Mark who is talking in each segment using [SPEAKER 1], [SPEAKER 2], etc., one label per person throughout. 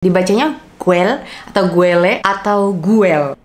[SPEAKER 1] dibacanya Guel atau Guele atau Guel.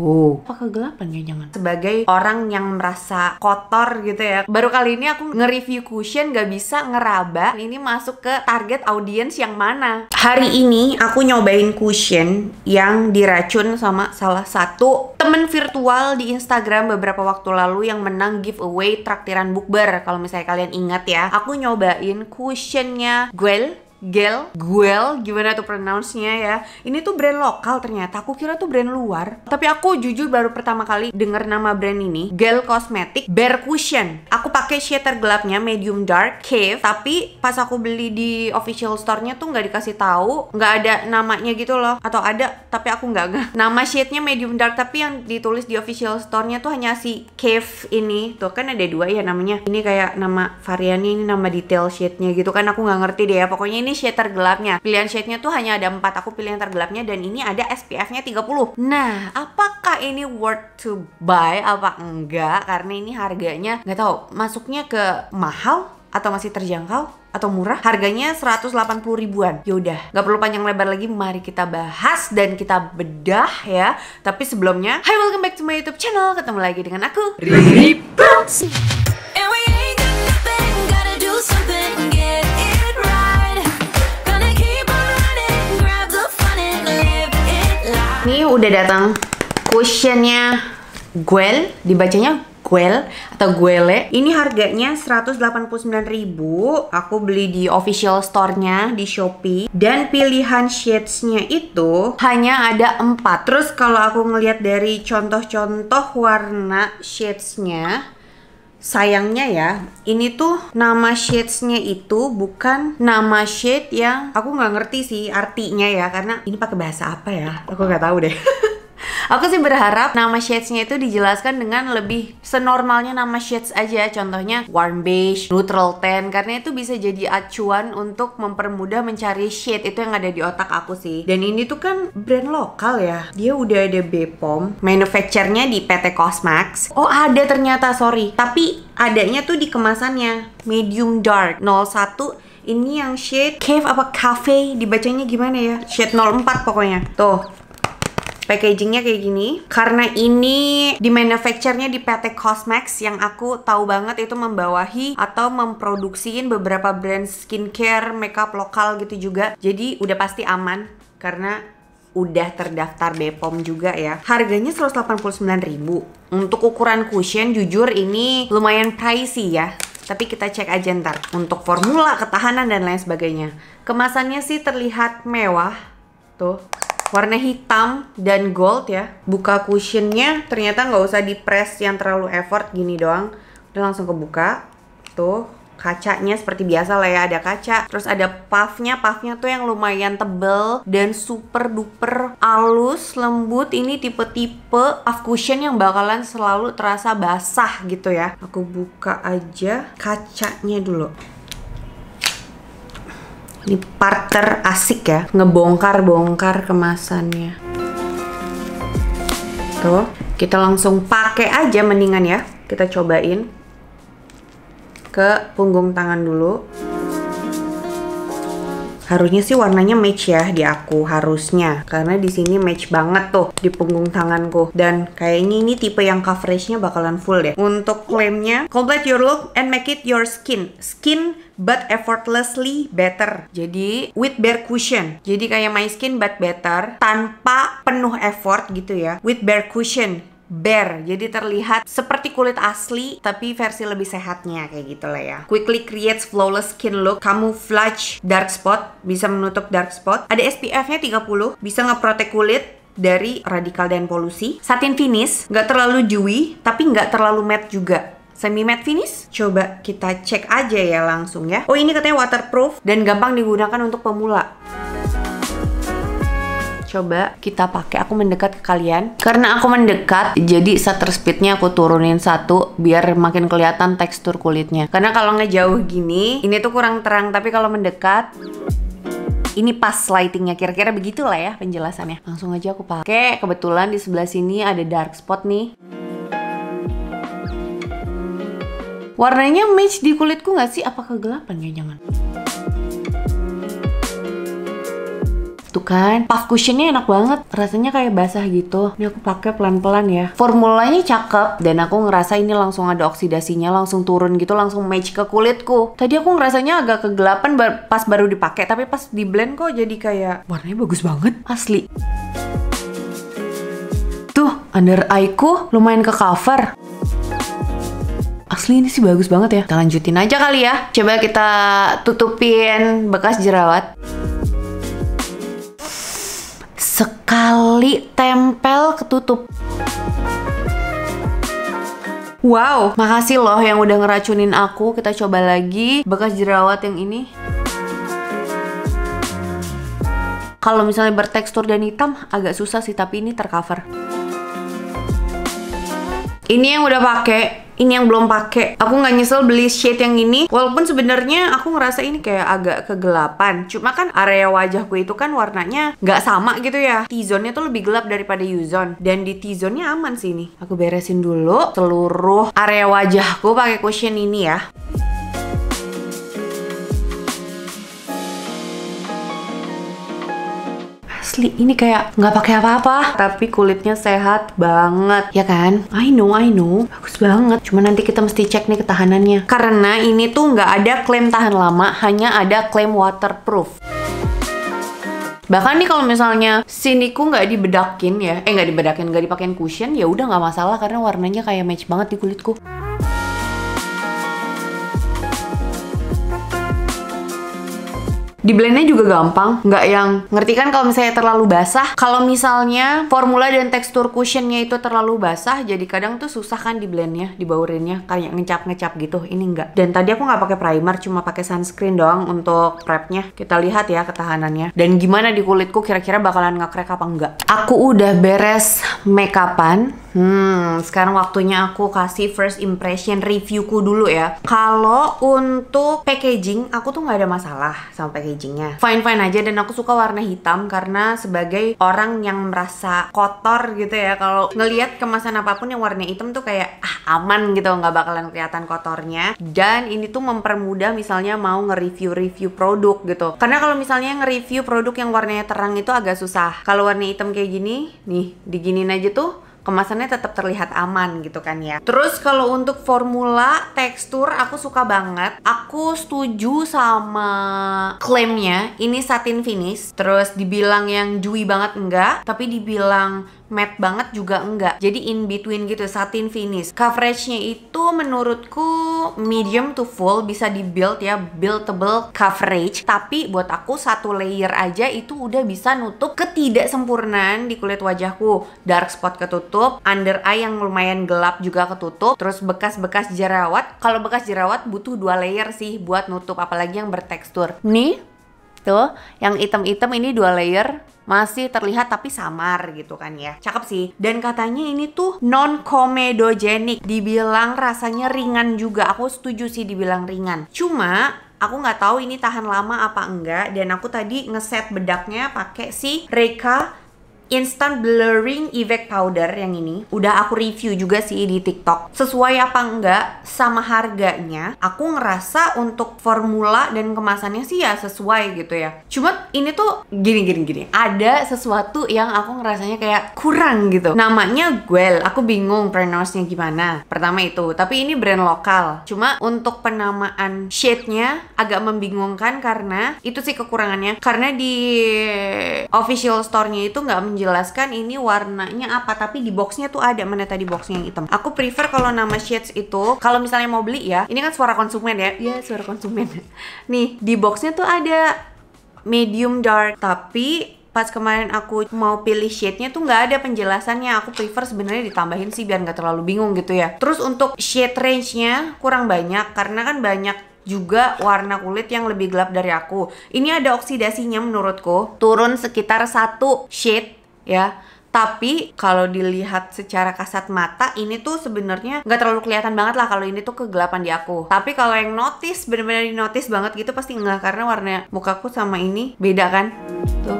[SPEAKER 1] Oh. Apa kegelapan ya jangan Sebagai orang yang merasa kotor gitu ya Baru kali ini aku nge-review cushion gak bisa ngeraba Ini masuk ke target audiens yang mana Hari ini aku nyobain cushion yang diracun sama salah satu temen virtual di Instagram beberapa waktu lalu yang menang giveaway traktiran bukber kalau misalnya kalian ingat ya aku nyobain cushionnya Guel Gel, Guel, gimana tuh pronounce-nya ya. Ini tuh brand lokal ternyata, aku kira tuh brand luar. Tapi aku jujur baru pertama kali denger nama brand ini, Gel Cosmetic Bare Cushion. Aku pakai shader gelapnya medium dark cave, tapi pas aku beli di official store-nya tuh nggak dikasih tahu, nggak ada namanya gitu loh. Atau ada, tapi aku nggak nggak. Nama shade-nya medium dark, tapi yang ditulis di official store-nya tuh hanya si cave ini. Tuh kan ada dua ya namanya. Ini kayak nama variannya, ini nama detail shade-nya gitu kan aku nggak ngerti deh ya. Pokoknya ini ini shade tergelapnya. Pilihan shade-nya tuh hanya ada 4. Aku pilih yang tergelapnya dan ini ada SPF-nya 30. Nah, apakah ini worth to buy apa enggak? Karena ini harganya nggak tahu masuknya ke mahal atau masih terjangkau atau murah harganya 180 ribuan yaudah nggak perlu panjang lebar lagi mari kita bahas dan kita bedah ya tapi sebelumnya Hai welcome back to my YouTube channel ketemu lagi dengan aku Riri Bounce nih udah datang cushionnya Guel, dibacanya Guel atau Guele. Ini harganya 189.000. Aku beli di official store-nya di Shopee dan pilihan shades-nya itu hanya ada 4. Terus kalau aku ngelihat dari contoh-contoh warna shades-nya sayangnya ya ini tuh nama shades-nya itu bukan nama shade yang aku nggak ngerti sih artinya ya karena ini pakai bahasa apa ya aku nggak tahu deh Aku sih berharap nama shades-nya itu dijelaskan dengan lebih senormalnya nama shades aja. Contohnya warm beige, neutral tan karena itu bisa jadi acuan untuk mempermudah mencari shade itu yang ada di otak aku sih. Dan ini tuh kan brand lokal ya. Dia udah ada Bepom, manufakturnya di PT Cosmax. Oh, ada ternyata, sorry. Tapi adanya tuh di kemasannya medium dark 01 ini yang shade cave apa cafe dibacanya gimana ya shade 04 pokoknya tuh Packagingnya kayak gini. Karena ini di manufacturenya di PT Cosmex yang aku tahu banget itu membawahi atau memproduksiin beberapa brand skincare, makeup lokal gitu juga. Jadi udah pasti aman karena udah terdaftar Bepom juga ya. Harganya 189.000. Untuk ukuran cushion jujur ini lumayan pricey ya. Tapi kita cek aja ntar untuk formula, ketahanan dan lain sebagainya. Kemasannya sih terlihat mewah. Tuh, warna hitam dan gold ya. Buka cushionnya ternyata nggak usah di press yang terlalu effort gini doang. Udah langsung kebuka. Tuh kacanya seperti biasa lah ya ada kaca terus ada puffnya puffnya tuh yang lumayan tebel dan super duper halus lembut ini tipe-tipe puff cushion yang bakalan selalu terasa basah gitu ya aku buka aja kacanya dulu ini parter asik ya, ngebongkar-bongkar kemasannya. Tuh, kita langsung pakai aja mendingan ya. Kita cobain ke punggung tangan dulu. Harusnya sih warnanya match ya di aku harusnya karena di sini match banget tuh di punggung tanganku dan kayaknya ini tipe yang coveragenya bakalan full deh. Untuk klaimnya complete your look and make it your skin. Skin but effortlessly better. Jadi with bare cushion. Jadi kayak my skin but better tanpa penuh effort gitu ya. With bare cushion bare jadi terlihat seperti kulit asli tapi versi lebih sehatnya kayak gitu lah ya quickly creates flawless skin look camouflage dark spot bisa menutup dark spot ada SPF nya 30 bisa ngeprotek kulit dari radikal dan polusi. Satin finish, nggak terlalu dewy, tapi nggak terlalu matte juga. Semi matte finish, coba kita cek aja ya langsung ya. Oh ini katanya waterproof dan gampang digunakan untuk pemula coba kita pakai aku mendekat ke kalian karena aku mendekat jadi shutter speednya aku turunin satu biar makin kelihatan tekstur kulitnya karena kalau ngejauh gini ini tuh kurang terang tapi kalau mendekat ini pas lightingnya kira-kira begitulah ya penjelasannya langsung aja aku pakai kebetulan di sebelah sini ada dark spot nih warnanya match di kulitku nggak sih apa kegelapan ya jangan Tuh kan, puff cushionnya enak banget, rasanya kayak basah gitu. Ini aku pakai pelan-pelan ya. Formulanya cakep dan aku ngerasa ini langsung ada oksidasinya, langsung turun gitu, langsung match ke kulitku. Tadi aku ngerasanya agak kegelapan pas baru dipakai, tapi pas di blend kok jadi kayak warnanya bagus banget, asli. Tuh, under eye ku lumayan ke cover. Asli ini sih bagus banget ya. Kita lanjutin aja kali ya. Coba kita tutupin bekas jerawat. tali tempel ketutup. Wow, makasih loh yang udah ngeracunin aku. Kita coba lagi bekas jerawat yang ini. Kalau misalnya bertekstur dan hitam agak susah sih, tapi ini tercover. Ini yang udah pakai ini yang belum pakai aku nggak nyesel beli shade yang ini walaupun sebenarnya aku ngerasa ini kayak agak kegelapan cuma kan area wajahku itu kan warnanya nggak sama gitu ya T-zone-nya tuh lebih gelap daripada U-zone dan di T-zone-nya aman sih ini aku beresin dulu seluruh area wajahku pakai cushion ini ya asli ini kayak nggak pakai apa-apa tapi kulitnya sehat banget ya kan I know I know bagus banget cuma nanti kita mesti cek nih ketahanannya karena ini tuh nggak ada klaim tahan lama hanya ada klaim waterproof bahkan nih kalau misalnya siniku nggak dibedakin ya eh nggak dibedakin nggak dipakein cushion ya udah nggak masalah karena warnanya kayak match banget di kulitku Di blendnya juga gampang, nggak yang ngerti kan kalau misalnya terlalu basah. Kalau misalnya formula dan tekstur cushionnya itu terlalu basah, jadi kadang tuh susah kan di blendnya, dibaurinnya, kayak ngecap-ngecap gitu. Ini nggak. Dan tadi aku nggak pakai primer, cuma pakai sunscreen doang untuk prepnya. Kita lihat ya ketahanannya. Dan gimana di kulitku kira-kira bakalan ngekrek apa enggak. Aku udah beres makeupan Hmm, sekarang waktunya aku kasih first impression reviewku dulu ya. Kalau untuk packaging, aku tuh nggak ada masalah sama packagingnya. Fine fine aja dan aku suka warna hitam karena sebagai orang yang merasa kotor gitu ya, kalau ngelihat kemasan apapun yang warna hitam tuh kayak ah aman gitu, nggak bakalan kelihatan kotornya. Dan ini tuh mempermudah misalnya mau nge-review review produk gitu. Karena kalau misalnya nge-review produk yang warnanya terang itu agak susah. Kalau warna hitam kayak gini, nih diginin aja tuh kemasannya tetap terlihat aman gitu kan ya. Terus kalau untuk formula, tekstur aku suka banget. Aku setuju sama klaimnya. Ini satin finish. Terus dibilang yang juicy banget enggak, tapi dibilang matte banget juga enggak jadi in between gitu satin finish coveragenya itu menurutku medium to full bisa di build ya buildable coverage tapi buat aku satu layer aja itu udah bisa nutup ketidaksempurnaan di kulit wajahku dark spot ketutup under eye yang lumayan gelap juga ketutup terus bekas-bekas jerawat kalau bekas jerawat butuh dua layer sih buat nutup apalagi yang bertekstur nih Tuh, gitu. yang item-item ini dua layer masih terlihat tapi samar gitu kan ya. Cakep sih. Dan katanya ini tuh non komedogenik. Dibilang rasanya ringan juga. Aku setuju sih dibilang ringan. Cuma aku nggak tahu ini tahan lama apa enggak dan aku tadi ngeset bedaknya pakai si Reka instant blurring effect powder yang ini udah aku review juga sih di TikTok. Sesuai apa enggak sama harganya, aku ngerasa untuk formula dan kemasannya sih ya sesuai gitu ya. Cuma ini tuh gini gini gini. Ada sesuatu yang aku ngerasanya kayak kurang gitu. Namanya Guel. Aku bingung pronounce-nya gimana. Pertama itu, tapi ini brand lokal. Cuma untuk penamaan shade-nya agak membingungkan karena itu sih kekurangannya. Karena di official store-nya itu nggak menjadi menjelaskan ini warnanya apa tapi di boxnya tuh ada mana tadi boxnya yang hitam aku prefer kalau nama shades itu kalau misalnya mau beli ya ini kan suara konsumen ya ya suara konsumen nih di boxnya tuh ada medium dark tapi pas kemarin aku mau pilih shade-nya tuh nggak ada penjelasannya aku prefer sebenarnya ditambahin sih biar nggak terlalu bingung gitu ya terus untuk shade range-nya kurang banyak karena kan banyak juga warna kulit yang lebih gelap dari aku ini ada oksidasinya menurutku turun sekitar satu shade ya tapi kalau dilihat secara kasat mata ini tuh sebenarnya nggak terlalu kelihatan banget lah kalau ini tuh kegelapan di aku tapi kalau yang notice bener-bener di notice banget gitu pasti enggak karena warna mukaku sama ini beda kan tuh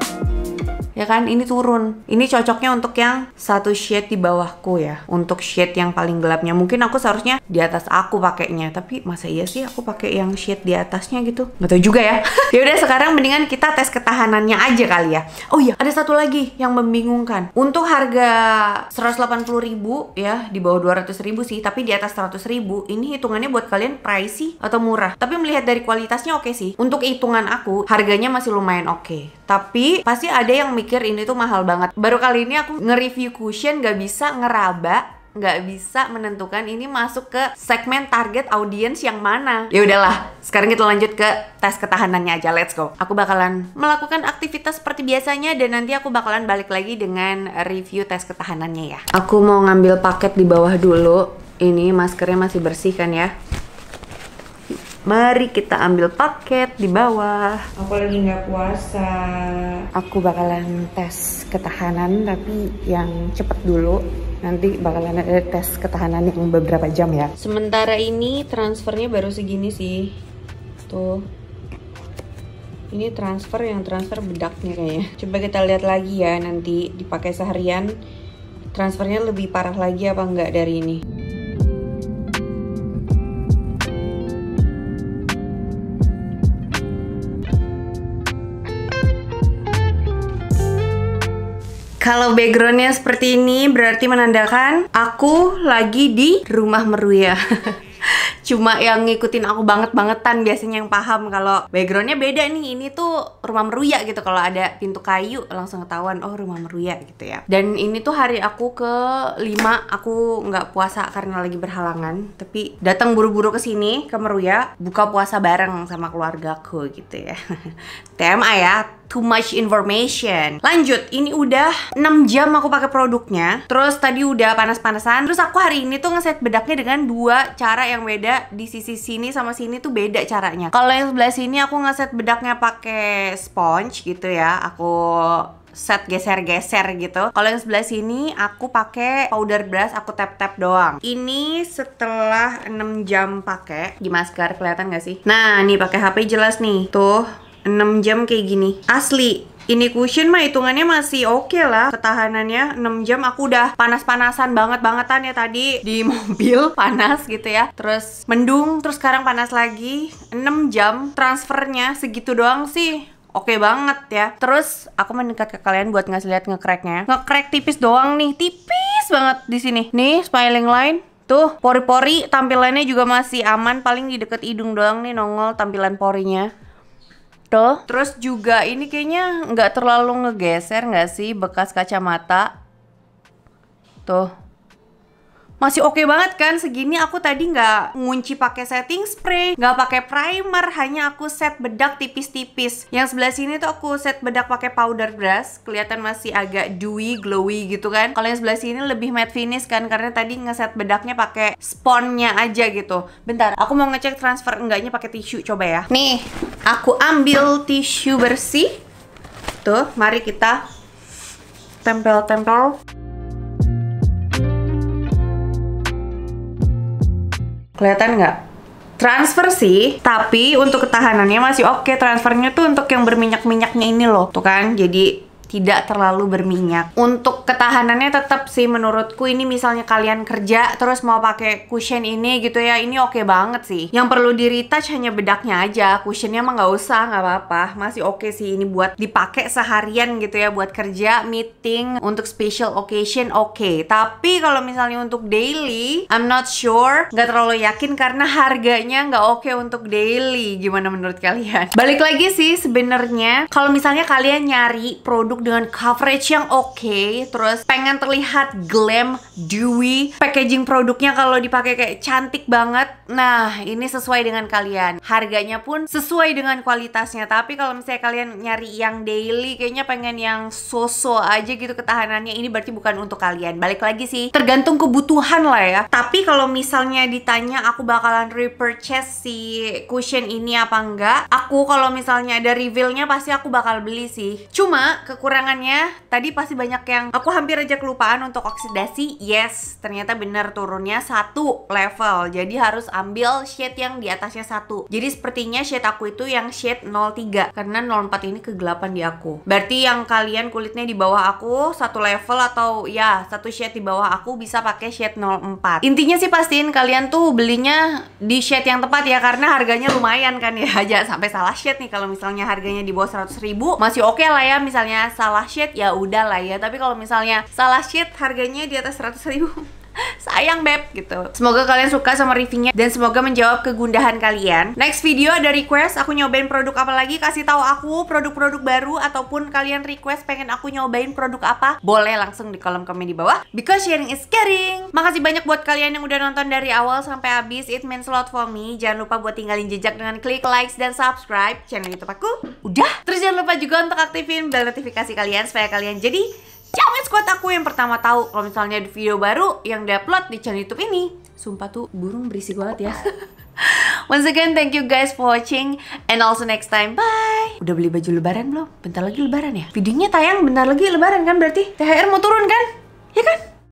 [SPEAKER 1] ya kan ini turun ini cocoknya untuk yang satu shade di bawahku ya untuk shade yang paling gelapnya mungkin aku seharusnya di atas aku pakainya tapi masa iya sih aku pakai yang shade di atasnya gitu nggak tahu juga ya ya udah sekarang mendingan kita tes ketahanannya aja kali ya oh iya ada satu lagi yang membingungkan untuk harga 180 ribu ya di bawah 200 ribu sih tapi di atas 100 ribu ini hitungannya buat kalian pricey atau murah tapi melihat dari kualitasnya oke okay sih untuk hitungan aku harganya masih lumayan oke okay. tapi pasti ada yang mikir mikir ini tuh mahal banget. Baru kali ini aku nge-review cushion gak bisa ngeraba gak bisa menentukan ini masuk ke segmen target audience yang mana. Ya udahlah, sekarang kita lanjut ke tes ketahanannya aja. Let's go. Aku bakalan melakukan aktivitas seperti biasanya dan nanti aku bakalan balik lagi dengan review tes ketahanannya ya. Aku mau ngambil paket di bawah dulu. Ini maskernya masih bersih kan ya? Mari kita ambil paket di bawah. Aku lagi nggak puasa. Aku bakalan tes ketahanan tapi yang cepet dulu. Nanti bakalan ada tes ketahanan yang beberapa jam ya. Sementara ini transfernya baru segini sih. Tuh. Ini transfer yang transfer bedaknya kayaknya. Coba kita lihat lagi ya nanti dipakai seharian transfernya lebih parah lagi apa enggak dari ini. Kalau backgroundnya seperti ini berarti menandakan aku lagi di rumah Meruya. Cuma yang ngikutin aku banget-bangetan biasanya yang paham kalau backgroundnya beda nih. Ini tuh rumah Meruya gitu. Kalau ada pintu kayu langsung ketahuan oh rumah Meruya gitu ya. Dan ini tuh hari aku ke lima. aku nggak puasa karena lagi berhalangan. Tapi datang buru-buru ke sini ke Meruya buka puasa bareng sama keluarga keluargaku gitu ya. TMA ya, too much information. Lanjut, ini udah 6 jam aku pakai produknya. Terus tadi udah panas-panasan. Terus aku hari ini tuh ngeset bedaknya dengan dua cara yang beda di sisi sini sama sini tuh beda caranya. Kalau yang sebelah sini aku ngeset bedaknya pakai sponge gitu ya. Aku set geser-geser gitu. Kalau yang sebelah sini aku pakai powder brush, aku tap-tap doang. Ini setelah 6 jam pakai di masker kelihatan gak sih? Nah, nih pakai HP jelas nih. Tuh, 6 jam kayak gini asli ini cushion mah hitungannya masih oke okay lah ketahanannya 6 jam aku udah panas-panasan banget-bangetan ya tadi di mobil panas gitu ya terus mendung terus sekarang panas lagi 6 jam transfernya segitu doang sih oke okay banget ya terus aku mendekat ke kalian buat ngasih lihat ngecracknya ngecrack tipis doang nih tipis banget di sini nih smiling line tuh pori-pori tampilannya juga masih aman paling di deket hidung doang nih nongol tampilan porinya Betul. Terus juga ini kayaknya nggak terlalu ngegeser nggak sih bekas kacamata? Tuh masih oke okay banget kan segini aku tadi nggak ngunci pakai setting spray nggak pakai primer hanya aku set bedak tipis-tipis yang sebelah sini tuh aku set bedak pakai powder brush kelihatan masih agak dewy glowy gitu kan kalau yang sebelah sini lebih matte finish kan karena tadi ngeset bedaknya pakai sponnya aja gitu bentar aku mau ngecek transfer enggaknya pakai tisu coba ya nih aku ambil tisu bersih tuh mari kita tempel-tempel Kelihatan nggak? Transfer sih, tapi untuk ketahanannya masih oke. Okay. Transfernya tuh untuk yang berminyak-minyaknya ini loh. Tuh kan, jadi tidak terlalu berminyak. Untuk ketahanannya tetap sih menurutku ini misalnya kalian kerja terus mau pakai cushion ini gitu ya, ini oke okay banget sih. Yang perlu di retouch hanya bedaknya aja, cushionnya emang nggak usah, nggak apa-apa. Masih oke okay sih ini buat dipakai seharian gitu ya, buat kerja, meeting, untuk special occasion oke. Okay. Tapi kalau misalnya untuk daily, I'm not sure, nggak terlalu yakin karena harganya nggak oke okay untuk daily. Gimana menurut kalian? Balik lagi sih sebenarnya, kalau misalnya kalian nyari produk look dengan coverage yang oke, okay, terus pengen terlihat glam, dewy, packaging produknya kalau dipakai kayak cantik banget. Nah, ini sesuai dengan kalian. Harganya pun sesuai dengan kualitasnya. Tapi kalau misalnya kalian nyari yang daily, kayaknya pengen yang soso -so aja gitu ketahanannya. Ini berarti bukan untuk kalian. Balik lagi sih, tergantung kebutuhan lah ya. Tapi kalau misalnya ditanya aku bakalan repurchase si cushion ini apa enggak, aku kalau misalnya ada revealnya pasti aku bakal beli sih. Cuma kekurangan kekurangannya tadi pasti banyak yang aku hampir aja kelupaan untuk oksidasi yes ternyata bener turunnya satu level jadi harus ambil shade yang di atasnya satu jadi sepertinya shade aku itu yang shade 03 karena 04 ini kegelapan di aku berarti yang kalian kulitnya di bawah aku satu level atau ya satu shade di bawah aku bisa pakai shade 04 intinya sih pastiin kalian tuh belinya di shade yang tepat ya karena harganya lumayan kan ya aja sampai salah shade nih kalau misalnya harganya di bawah seratus ribu masih oke okay lah ya misalnya salah shade ya udah lah ya tapi kalau misalnya salah shade harganya di atas seratus ribu sayang beb gitu semoga kalian suka sama reviewnya dan semoga menjawab kegundahan kalian next video ada request aku nyobain produk apa lagi kasih tahu aku produk-produk baru ataupun kalian request pengen aku nyobain produk apa boleh langsung di kolom komen di bawah because sharing is caring makasih banyak buat kalian yang udah nonton dari awal sampai habis it means a lot for me jangan lupa buat tinggalin jejak dengan klik likes dan subscribe channel youtube aku udah terus jangan lupa juga untuk aktifin bel notifikasi kalian supaya kalian jadi Ciamis kuat aku yang pertama tahu kalau misalnya ada video baru yang diupload di channel YouTube ini. Sumpah tuh burung berisik banget ya. Once again, thank you guys for watching and also next time, bye. Udah beli baju lebaran belum? Bentar lagi lebaran ya? Videonya tayang bentar lagi lebaran kan berarti? THR mau turun kan? Ya kan?